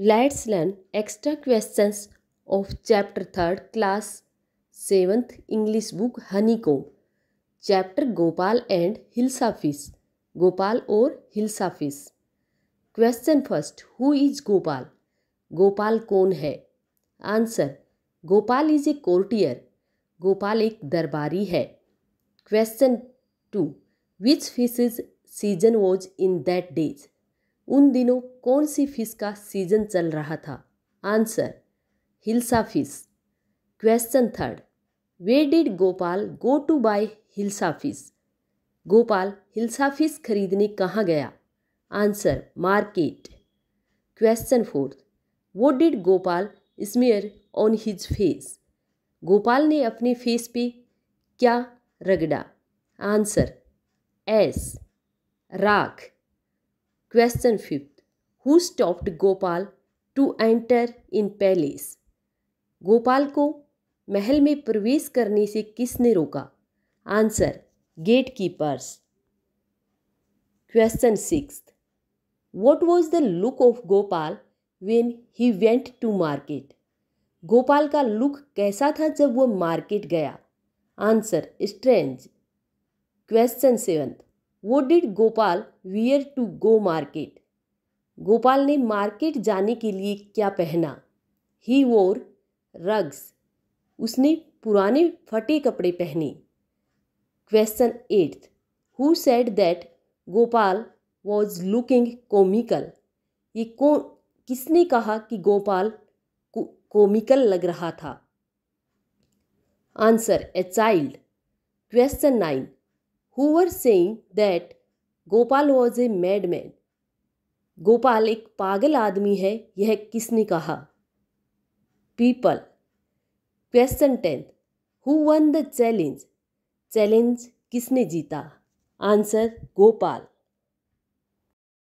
let's learn extra questions of chapter third class seventh English book honey को chapter Gopal and hilsa fish Gopal और hilsa fish question first who is Gopal Gopal कौन है answer Gopal is a courtier Gopal एक दरबारी है question two which fish is season was in that days उन दिनों कौन सी फिश का सीजन चल रहा था answer hilsa fish question third where did Gopal go to buy hilsa fish Gopal hilsa fish खरीदने कहाँ गया answer market question fourth what did Gopal smear on his face Gopal ने अपने फेस पे क्या रगड़ा आंसर एस राख question fifth who stopped Gopal to enter in palace Gopal को महल में प्रवेश करने से किसने रोका answer gatekeepers question six what was the look of Gopal when he went to market Gopal का लुक कैसा था जब वह मार्केट गया answer strange question seventh what did Gopal wear to go market Gopal ने मार्केट जाने के लिए क्या पहना ही वोर रग्स उसने पुराने फटे कपड़े पहने question eighth who said that Gopal was looking comical ये को किसने कहा कि गोपाल कॉमिकल लग रहा था answer a child question nine who were saying Gopal was a mad man Gopal एक पागल आदमी है यह किसने कहा people question tenth who won the challenge challenge किसने जीता आंसर गोपाल